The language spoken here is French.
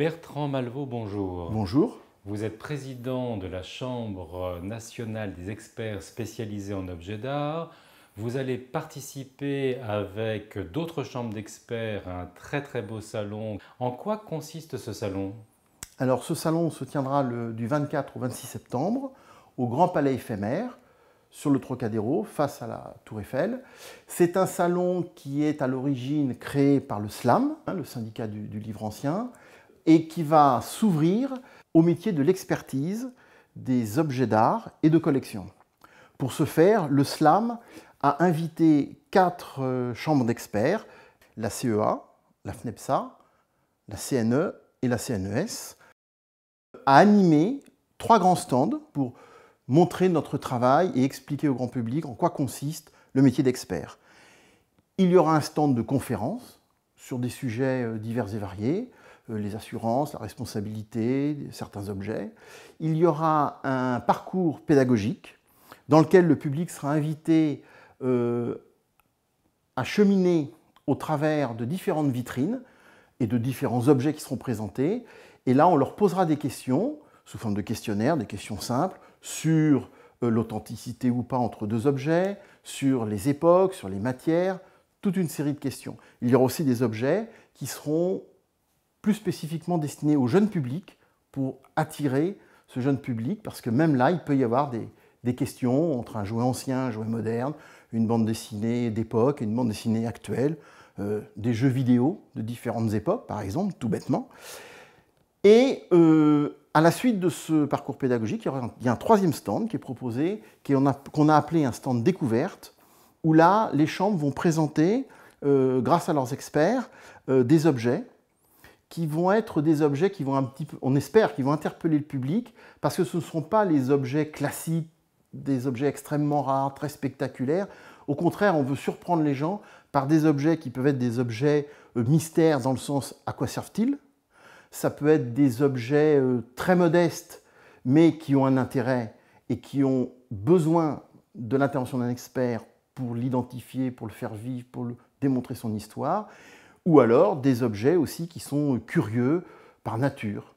Bertrand Malvaux, bonjour. Bonjour. Vous êtes président de la Chambre nationale des experts spécialisés en objets d'art. Vous allez participer avec d'autres chambres d'experts à un très très beau salon. En quoi consiste ce salon Alors ce salon se tiendra du 24 au 26 septembre au Grand Palais éphémère sur le Trocadéro face à la Tour Eiffel. C'est un salon qui est à l'origine créé par le SLAM, hein, le syndicat du, du livre ancien, et qui va s'ouvrir au métier de l'expertise des objets d'art et de collection. Pour ce faire, le SLAM a invité quatre euh, chambres d'experts, la CEA, la FNEPSA, la CNE et la CNES, à animer trois grands stands pour montrer notre travail et expliquer au grand public en quoi consiste le métier d'expert. Il y aura un stand de conférence sur des sujets euh, divers et variés, euh, les assurances, la responsabilité, certains objets. Il y aura un parcours pédagogique dans lequel le public sera invité euh, à cheminer au travers de différentes vitrines et de différents objets qui seront présentés. Et là, on leur posera des questions sous forme de questionnaires, des questions simples, sur euh, l'authenticité ou pas entre deux objets, sur les époques, sur les matières, toute une série de questions. Il y aura aussi des objets qui seront plus spécifiquement destiné au jeune public pour attirer ce jeune public, parce que même là, il peut y avoir des, questions entre un jouet ancien, un jouet moderne, une bande dessinée d'époque, une bande dessinée actuelle, euh, des jeux vidéo de différentes époques, par exemple, tout bêtement. Et euh, à la suite de ce parcours pédagogique, il y a un troisième stand qui est proposé, qu'on a, appelé un stand découverte, où là, les chambres vont présenter, euh, grâce à leurs experts, des objets qui vont être des objets qui vont un petit peu, on espère, qui vont interpeller le public, parce que ce ne sont pas les objets classiques, des objets extrêmement rares, très spectaculaires. Au contraire, on veut surprendre les gens par des objets qui peuvent être des objets euh, mystères dans le sens à quoi servent-ils. Ça peut être des objets euh, très modestes, mais qui ont un intérêt et qui ont besoin de l'intervention d'un expert pour l'identifier, pour le faire vivre, pour le démontrer son histoire ou alors des objets aussi qui sont curieux par nature.